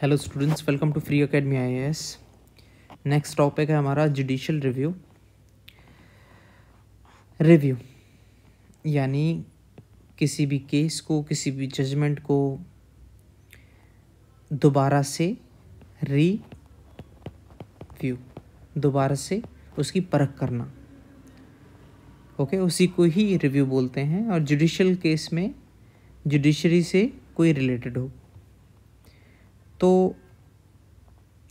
Hello students welcome to free academy I next topic है हमारा judicial review review यानी किसी भी केस को किसी भी जजमेंट को दोबारा से री व्यू दोबारा से उसकी परख करना ओके okay, उसी को ही रिव्यू बोलते हैं और जुडिशल केस में जुडिशरी से कोई रिलेटेड हो तो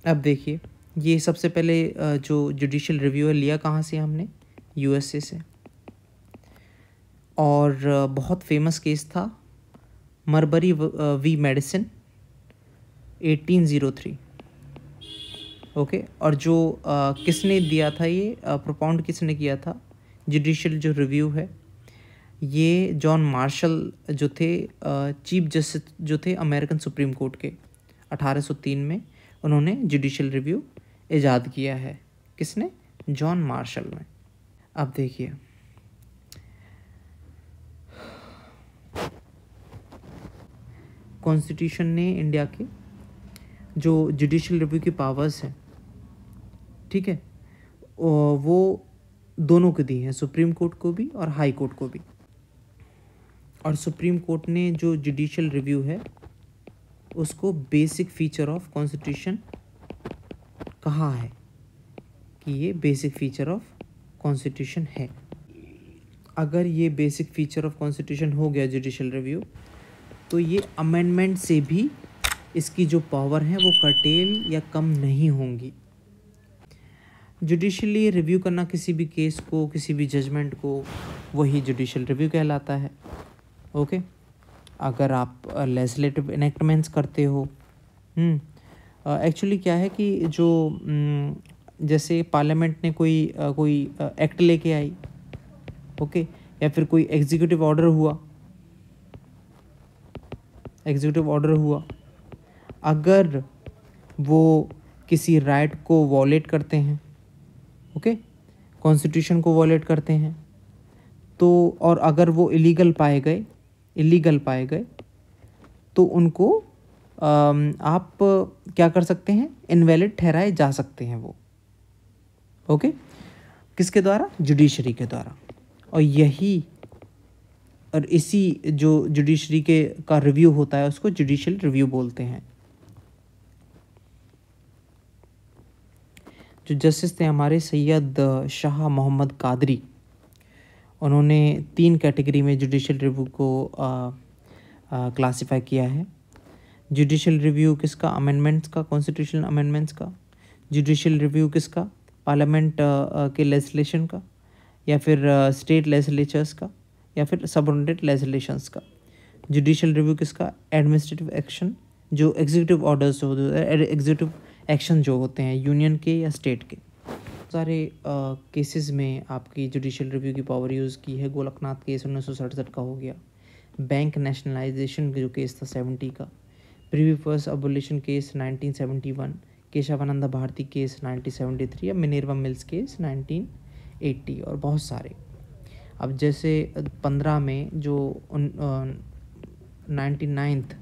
अब देखिए ये सबसे पहले जो जुडिशल रिव्यू है लिया कहाँ से हमने यूएसए से और बहुत फेमस केस था मरबरी वी मेडिसिन 1803 ओके और जो किसने दिया था ये प्रोपाउंड किसने किया था जुडिशल जो रिव्यू है ये जॉन मार्शल जो थे चीफ जस्टिस जो थे अमेरिकन सुप्रीम कोर्ट के 1803 में उन्होंने जुडिशल रिव्यू ईजाद किया है किसने जॉन मार्शल ने अब देखिए कॉन्स्टिट्यूशन ने इंडिया के जो जुडिशल रिव्यू की पावर्स हैं ठीक है वो दोनों को दी हैं सुप्रीम कोर्ट को भी और हाई कोर्ट को भी और सुप्रीम कोर्ट ने जो जुडिशल रिव्यू है उसको बेसिक फीचर ऑफ कॉन्स्टिट्यूशन कहा है कि ये बेसिक फीचर ऑफ कॉन्स्टिट्यूशन है अगर ये बेसिक फीचर ऑफ कॉन्स्टिट्यूशन हो गया जुडिशल रिव्यू तो ये अमेंडमेंट से भी इसकी जो पावर है वो कटेल या कम नहीं होंगी जुडिशली रिव्यू करना किसी भी केस को किसी भी जजमेंट को वही जुडिशल रिव्यू कहलाता है ओके okay? अगर आप लेजिलेटिव इनेक्टमेंट्स करते हो एक्चुअली हम्म, क्या है कि जो हम्म, जैसे पार्लियामेंट ने कोई कोई एक्ट लेके आई ओके या फिर कोई एग्जीक्यूटिव ऑर्डर हुआ एग्जीक्यूटिव ऑर्डर हुआ अगर वो किसी राइट को वॉलेट करते हैं ओके कॉन्स्टिट्यूशन को वॉलेट करते हैं तो और अगर वो इलीगल पाए गए इलीगल पाए गए तो उनको आप क्या कर सकते हैं इनवैलिड ठहराए जा सकते हैं वो ओके किसके द्वारा जुडिशरी के द्वारा और यही और इसी जो जुडिशरी के का रिव्यू होता है उसको जुडिशियल रिव्यू बोलते हैं जो जस्टिस थे हमारे सैयद शाह मोहम्मद कादरी उन्होंने तीन कैटेगरी में जुडिशल रिव्यू को क्लासिफाई किया है जुडिशल रिव्यू किसका अमेंडमेंट्स का कॉन्स्टिट्यूशनल अमेंडमेंट्स का जुडिशल रिव्यू किसका पार्लियामेंट के लेजिलेशन का या फिर स्टेट लेजिलेचर्स का या फिर सब लेजिस्लेशंस का जुडिशल रिव्यू किसका एडमिनिस्ट्रेटिव एक्शन जो एग्जीक्यूटिव ऑर्डर्स होते हैं एग्जीक्यूटिव एक्शन जो होते हैं यूनियन के या स्टेट के सारे केसेस में आपकी जुडिशल रिव्यू की पावर यूज़ की है गोलकनाथ केस उन्नीस सौ सड़सठ का हो गया बैंक नेशनलाइजेशन जो केस था सेवेंटी का previous abolition case nineteen seventy one Kesavananda Bharati case nineteen seventy three या Minerva Mills case nineteen eighty और बहुत सारे अब जैसे पंद्रह में जो नाइन्टी नाइन्थ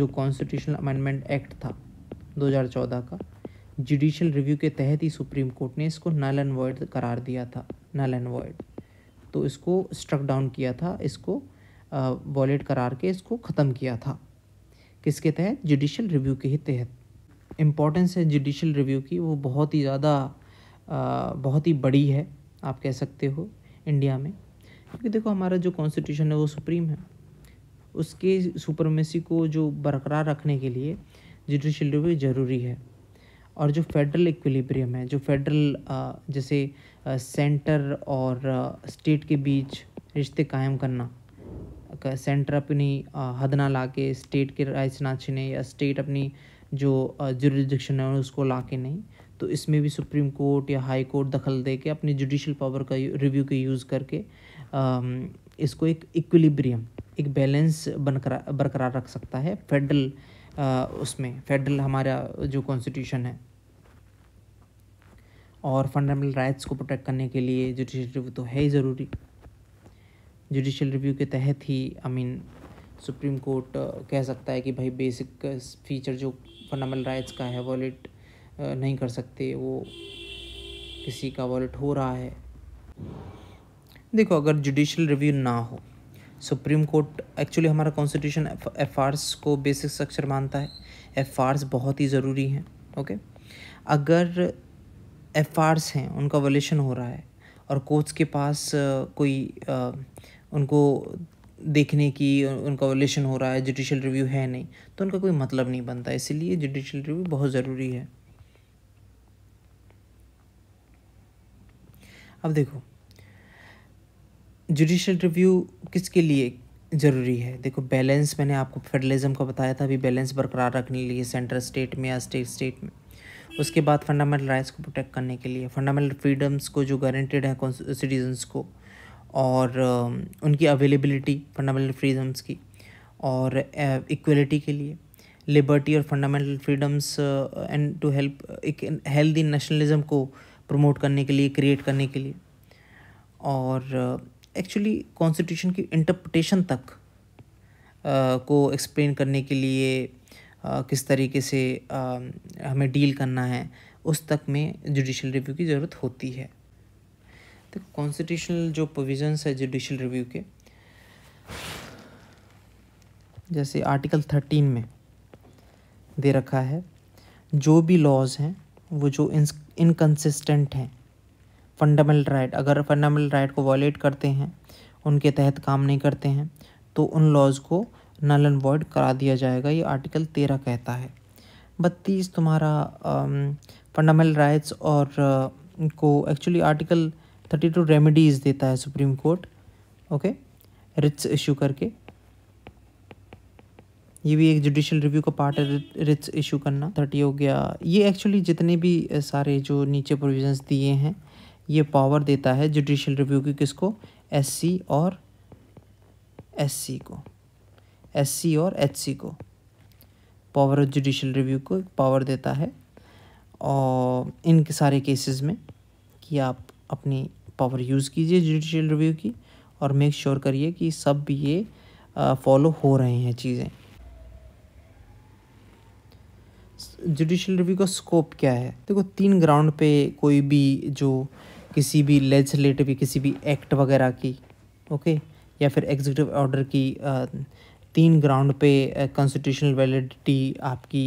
जो कॉन्स्टिट्यूशनल अमेंडमेंट एक्ट था दो हजार चौदह का जुडिशल रिव्यू के तहत ही सुप्रीम कोर्ट ने इसको नल एंड वर्ड करार दिया था नल एंड वर्ड तो इसको स्ट्रक डाउन किया था इसको वॉलेट करार के इसको ख़त्म किया था किसके तहत जुडिशल रिव्यू के ही तहत इम्पोर्टेंस है जुडिशल रिव्यू की वो बहुत ही ज़्यादा बहुत ही बड़ी है आप कह सकते हो इंडिया में क्योंकि देखो हमारा जो कॉन्स्टिट्यूशन है वो सुप्रीम है उसके सुप्रमेसी को जो बरकरार रखने के लिए जुडिशल रिव्यू ज़रूरी है और जो फेडरल इक्विलिब्रियम है जो फेडरल जैसे सेंटर और स्टेट के बीच रिश्ते कायम करना सेंटर अपनी हद ना ला के स्टेट के राइट्स ना छीने या स्टेट अपनी जो जुडिशन है उसको ला के नहीं तो इसमें भी सुप्रीम कोर्ट या हाई कोर्ट दखल दे के अपनी जुडिशल पावर का रिव्यू के यूज़ करके इसको एक इक्विलिब्रियम एक बैलेंस बनकरा बरकरार रख सकता है फेडरल उसमें फेडरल हमारा जो कॉन्स्टिट्यूशन है और फंडामेंटल राइट्स को प्रोटेक्ट करने के लिए जुडिशल रिव्यू तो है ही ज़रूरी जुडिशल रिव्यू के तहत ही आई मीन सुप्रीम कोर्ट कह सकता है कि भाई बेसिक फीचर uh, जो फंडामेंटल राइट्स का है वॉलेट uh, नहीं कर सकते वो किसी का वॉलेट हो रहा है देखो अगर जुडिशल रिव्यू ना हो सुप्रीम कोर्ट एक्चुअली हमारा कॉन्स्टिट्यूशन एफ को बेसिक स्ट्रक्चर मानता है एफ बहुत ही ज़रूरी हैं ओके अगर एफ हैं उनका वॉल्यूशन हो रहा है और कोच के पास कोई उनको देखने की उनका वॉल्यूशन हो रहा है जुडिशल रिव्यू है नहीं तो उनका कोई मतलब नहीं बनता इसलिए जुडिशल रिव्यू बहुत ज़रूरी है अब देखो जुडिशल रिव्यू किसके लिए ज़रूरी है देखो बैलेंस मैंने आपको फेडरलिज्म का बताया था अभी बैलेंस बरकरार रखने के लिए सेंट्रल स्टेट में या स्टेट स्टेट में उसके बाद फंडामेंटल राइट्स को प्रोटेक्ट करने के लिए फंडामेंटल फ्रीडम्स को जो गारंटेड है सिटीजन्स को और um, उनकी अवेलेबिलिटी फंडामेंटल फ्रीडम्स की और इक्वलिटी uh, के लिए लिबर्टी और fundamental freedoms and to help एक हेल्दी नेशनलिज्म को प्रमोट करने के लिए क्रिएट करने के लिए और एक्चुअली uh, कॉन्स्टिट्यूशन की इंटरप्रटेशन तक uh, को एक्सप्लेन करने के लिए किस तरीके से हमें डील करना है उस तक में जुडिशल रिव्यू की ज़रूरत होती है तो कॉन्स्टिट्यूशनल जो प्रोविजंस है जुडिशल रिव्यू के जैसे आर्टिकल थर्टीन में दे रखा है जो भी लॉज हैं वो जो इनकन्सिस्टेंट हैं फंडामेंटल राइट अगर फंडामेंटल राइट को वॉलेट करते हैं उनके तहत काम नहीं करते हैं तो उन लॉज को नल एंड वॉइड करा दिया जाएगा ये आर्टिकल तेरह कहता है बत्तीस तुम्हारा फंडामेंटल राइट्स और uh, को actually article thirty two remedies देता है Supreme Court okay writs issue करके ये भी एक जुडिशल रिव्यू का पार्ट है रिट्स इशू करना थर्टी हो गया ये एक्चुअली जितने भी सारे जो नीचे प्रोविजंस दिए हैं ये पावर देता है जुडिशल रिव्यू की किसको एससी और एससी को एससी और एचसी को पावर ऑफ जुडिशल रिव्यू को पावर देता है और इन सारे केसेस में कि आप अपनी पावर यूज़ कीजिए जुडिशल रिव्यू की और मेक श्योर sure करिए कि सब ये फॉलो हो रहे हैं चीज़ें जुडिशल रिव्यू का स्कोप क्या है देखो तीन ग्राउंड पे कोई भी जो किसी भी लेजिस्लेटिव या किसी भी एक्ट वगैरह की ओके या फिर एग्जीक्यूटिव ऑर्डर की तीन ग्राउंड पे कॉन्स्टिट्यूशनल वैलिडिटी आपकी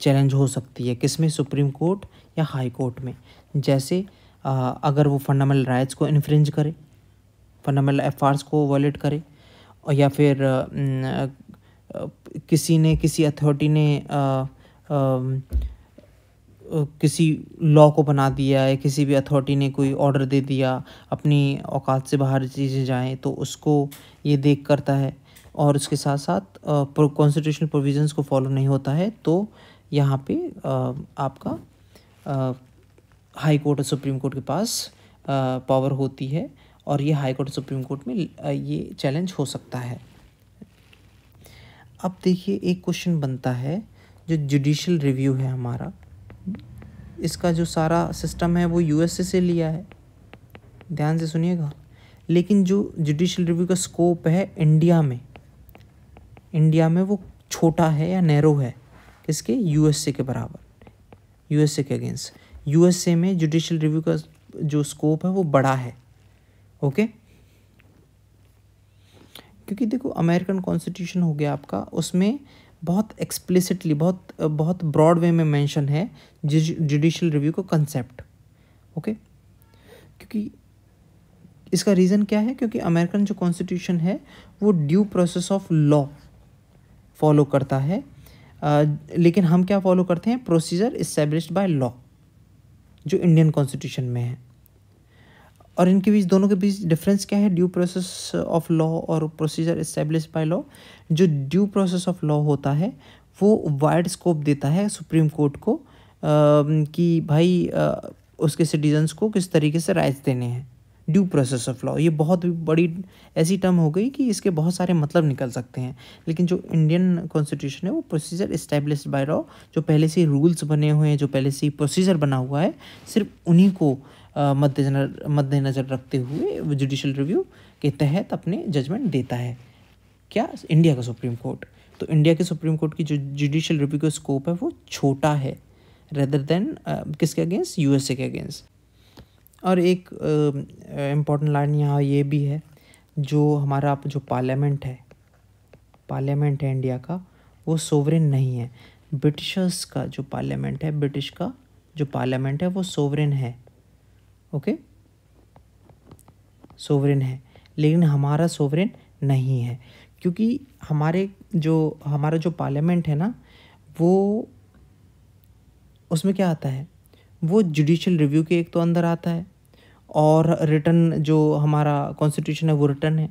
चैलेंज हो सकती है किस में सुप्रीम कोर्ट या हाई कोर्ट में जैसे आ, अगर वो फंडामेंटल राइट्स को इन्फ्रेंज करे फंडामेंटल एफ को वॉलेट करे और या फिर आ, न, आ, किसी ने किसी अथॉरिटी ने किसी लॉ को बना दिया या किसी भी अथॉरिटी ने कोई ऑर्डर दे दिया अपनी औकात से बाहर चीज़ें जाएं तो उसको ये देख करता है और उसके साथ साथ कॉन्स्टिट्यूशन प्रोविजंस को फॉलो नहीं होता है तो यहाँ पे आपका हाई कोर्ट और सुप्रीम कोर्ट के पास पावर होती है और ये हाई कोर्ट सुप्रीम कोर्ट में ये चैलेंज हो सकता है अब देखिए एक क्वेश्चन बनता है जो जुडिशल रिव्यू है हमारा इसका जो सारा सिस्टम है वो यूएसए से लिया है ध्यान से सुनिएगा लेकिन जो जुडिशल रिव्यू का स्कोप है इंडिया में इंडिया में वो छोटा है या नैरो है किसके यूएसए के बराबर यूएसए के अगेंस्ट यूएसए में जुडिशल रिव्यू का जो स्कोप है वो बड़ा है ओके क्योंकि देखो अमेरिकन कॉन्स्टिट्यूशन हो गया आपका उसमें बहुत एक्सप्लिसिटली बहुत बहुत ब्रॉड वे में मेंशन है जुडिशल रिव्यू का कंसेप्ट ओके क्योंकि इसका रीज़न क्या है क्योंकि अमेरिकन जो कॉन्स्टिट्यूशन है वो due process of law follow करता है लेकिन हम क्या फॉलो करते हैं प्रोसीजर इस्टेब्लिश बाय लॉ जो इंडियन कॉन्स्टिट्यूशन में है और इनके बीच दोनों के बीच डिफरेंस क्या है ड्यू प्रोसेस ऑफ लॉ और प्रोसीजर इस्टेब्लिश बाय लॉ जो ड्यू प्रोसेस ऑफ लॉ होता है वो वाइड स्कोप देता है सुप्रीम कोर्ट को आ, कि भाई आ, उसके सिटीजन्स को किस तरीके से राइट्स देने हैं ड्यू प्रोसेस ऑफ लॉ ये बहुत बड़ी ऐसी टर्म हो गई कि इसके बहुत सारे मतलब निकल सकते हैं लेकिन जो इंडियन कॉन्स्टिट्यूशन है वो प्रोसीजर इस्टेब्लिश बाय लॉ जो पहले से रूल्स बने हुए हैं जो पहले से प्रोसीजर बना हुआ है सिर्फ उन्हीं को मद्देनजर मद्देनज़र रखते हुए जुडिशल रिव्यू के तहत अपने जजमेंट देता है क्या इंडिया का सुप्रीम कोर्ट तो इंडिया के सुप्रीम कोर्ट की जो जुडिशल रिव्यू का स्कोप है वो छोटा है रेदर देन किसके अगेंस्ट यूएसए के अगेंस्ट और एक इम्पोर्टेंट लाइन यहाँ ये भी है जो हमारा जो पार्लियामेंट है पार्लियामेंट है इंडिया का वो सोवरेन नहीं है ब्रिटिशर्स का जो पार्लियामेंट है ब्रिटिश का जो पार्लियामेंट है वो सोवरेन है ओके सोवरेन है लेकिन हमारा सोवरेन नहीं है क्योंकि हमारे जो हमारा जो पार्लियामेंट है ना वो उसमें क्या आता है वो जुडिशल रिव्यू के एक तो अंदर आता है और रिटर्न जो हमारा कॉन्स्टिट्यूशन है वो रिटर्न है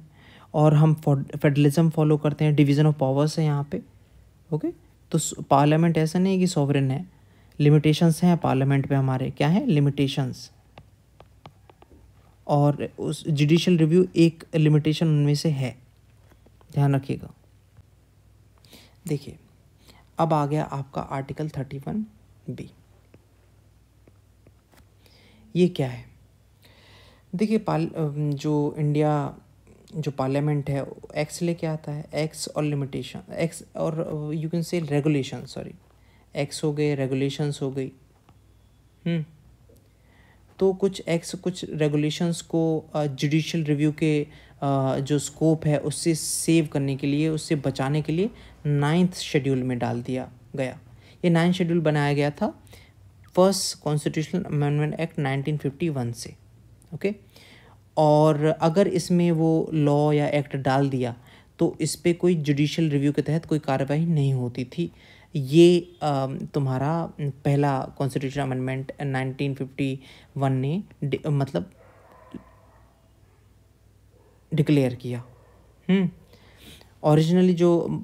और हम फेडरलिज्म फॉलो करते हैं डिवीज़न ऑफ पावर्स है यहाँ पे ओके तो पार्लियामेंट ऐसा नहीं है कि सॉवरन है लिमिटेशंस हैं पार्लियामेंट पे हमारे क्या है लिमिटेशंस और उस जुडिशल रिव्यू एक लिमिटेशन उनमें से है ध्यान रखिएगा देखिए अब आ गया आपका आर्टिकल थर्टी वन बी ये क्या है देखिए पाल जो इंडिया जो पार्लियामेंट है एक्स लेके आता है एक्स और लिमिटेशन एक्स और you can say regulation sorry X हो गए रेगुलेशंस हो गई हम्म, तो कुछ एक्स कुछ रेगुलेशंस को जुडिशल रिव्यू के जो स्कोप है उससे सेव करने के लिए उससे बचाने के लिए नाइन्थ शेड्यूल में डाल दिया गया ये नाइन्थ शेड्यूल बनाया गया था फर्स्ट कॉन्स्टिट्यूशनल अमेंडमेंट एक्ट 1951 से ओके और अगर इसमें वो लॉ या एक्ट डाल दिया तो इस पर कोई जुडिशल रिव्यू के तहत कोई कार्रवाई नहीं होती थी ये तुम्हारा पहला कॉन्स्टिट्यूशन अमेंडमेंट 1951 ने मतलब डिक्लेयर किया ओरिजिनली हम्म। जो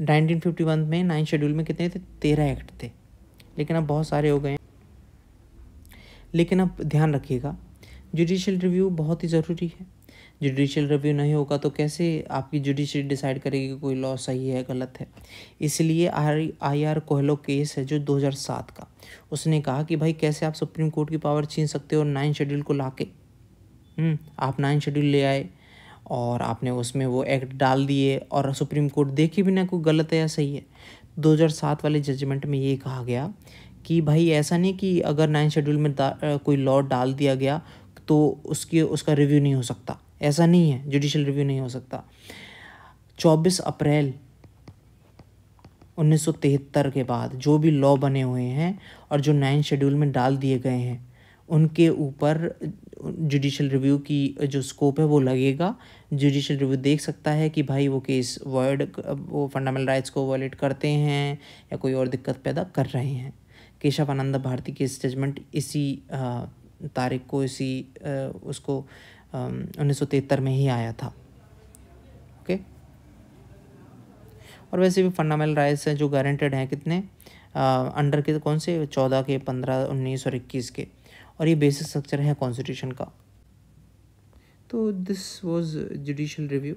1951 में नाइन शेड्यूल में कितने थे तेरह एक्ट थे लेकिन अब बहुत सारे हो गए हैं लेकिन अब ध्यान रखिएगा जुडिशियल रिव्यू बहुत ही ज़रूरी है जुडिशियल रिव्यू नहीं होगा तो कैसे आपकी जुडिशरी डिसाइड करेगी कि कोई लॉ सही है गलत है इसलिए आई आई आर कोहलो केस है जो 2007 का उसने कहा कि भाई कैसे आप सुप्रीम कोर्ट की पावर छीन सकते हो नाइन शेड्यूल को ला के हम्म, आप नाइन शेड्यूल ले आए और आपने उसमें वो एक्ट डाल दिए और सुप्रीम कोर्ट देखी भी ना कोई गलत है या सही है 2007 वाले जजमेंट में ये कहा गया कि भाई ऐसा नहीं कि अगर नाइन शेड्यूल में कोई लॉ डाल दिया गया तो उसकी उसका रिव्यू नहीं हो सकता ऐसा नहीं है जुडिशल रिव्यू नहीं हो सकता 24 अप्रैल 1973 के बाद जो भी लॉ बने हुए हैं और जो नाइन शेड्यूल में डाल दिए गए हैं उनके ऊपर जुडिशल रिव्यू की जो स्कोप है वो लगेगा जुडिशल रिव्यू देख सकता है कि भाई वो केस वर्ड वो फंडामेंटल राइट्स को वॉलेट करते हैं या कोई और दिक्कत पैदा कर रहे हैं Kesavananda Bharati case judgement इसी तारीख को इसी उसको उन्नीस में ही आया था ओके और वैसे भी फंडामेंटल राइट्स हैं जो गारंटेड हैं कितने अंडर के कौन से चौदह के पंद्रह उन्नीस और इक्कीस के और ये बेसिक स्ट्रक्चर है कॉन्स्टिट्यूशन का तो दिस वॉज जुडिशल रिव्यू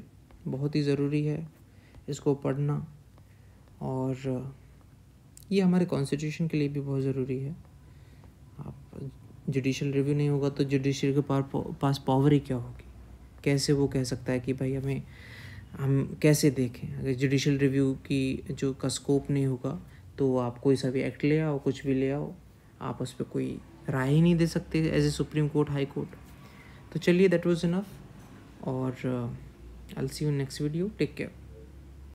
बहुत ही ज़रूरी है इसको पढ़ना और ये हमारे कॉन्स्टिट्यूशन के लिए भी बहुत ज़रूरी है आप जुडिशल रिव्यू नहीं होगा तो जुडिशरी के पार पास पावर ही क्या होगी कैसे वो कह सकता है कि भाई हमें हम कैसे देखें अगर जुडिशल रिव्यू की जो का स्कोप नहीं होगा तो आप कोई सा भी एक्ट ले आओ कुछ भी ले आओ आप उस पर कोई राय ही नहीं दे सकते as a Supreme Court High Court तो चलिए दैट वॉज इनफ और I see you next video take care